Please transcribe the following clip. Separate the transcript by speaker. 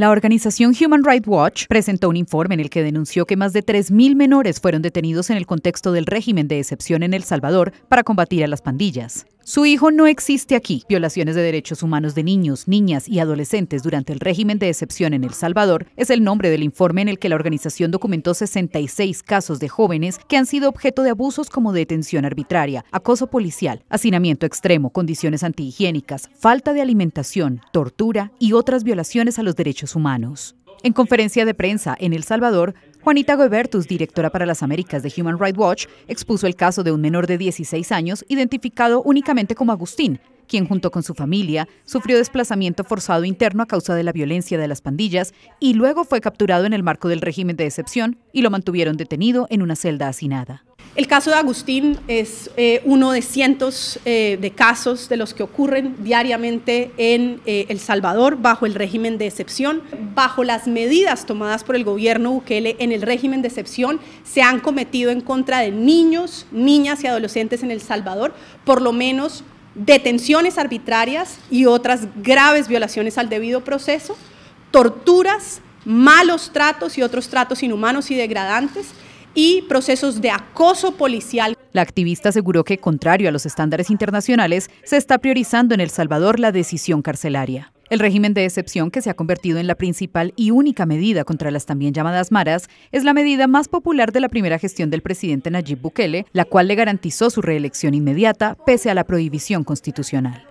Speaker 1: La organización Human Rights Watch presentó un informe en el que denunció que más de 3.000 menores fueron detenidos en el contexto del régimen de excepción en El Salvador para combatir a las pandillas. Su hijo no existe aquí. Violaciones de derechos humanos de niños, niñas y adolescentes durante el régimen de excepción en El Salvador es el nombre del informe en el que la organización documentó 66 casos de jóvenes que han sido objeto de abusos como detención arbitraria, acoso policial, hacinamiento extremo, condiciones antihigiénicas, falta de alimentación, tortura y otras violaciones a los derechos humanos. En conferencia de prensa en El Salvador, Juanita Goebertus, directora para las Américas de Human Rights Watch, expuso el caso de un menor de 16 años identificado únicamente como Agustín, quien junto con su familia sufrió desplazamiento forzado interno a causa de la violencia de las pandillas y luego fue capturado en el marco del régimen de excepción y lo mantuvieron detenido en una celda hacinada.
Speaker 2: El caso de Agustín es eh, uno de cientos eh, de casos de los que ocurren diariamente en eh, El Salvador bajo el régimen de excepción. Bajo las medidas tomadas por el gobierno Bukele en el régimen de excepción, se han cometido en contra de niños, niñas y adolescentes en El Salvador por lo menos detenciones arbitrarias y otras graves violaciones al debido proceso, torturas, malos tratos y otros tratos inhumanos y degradantes y procesos de
Speaker 1: acoso policial. La activista aseguró que, contrario a los estándares internacionales, se está priorizando en El Salvador la decisión carcelaria. El régimen de excepción, que se ha convertido en la principal y única medida contra las también llamadas maras, es la medida más popular de la primera gestión del presidente Nayib Bukele, la cual le garantizó su reelección inmediata pese a la prohibición constitucional.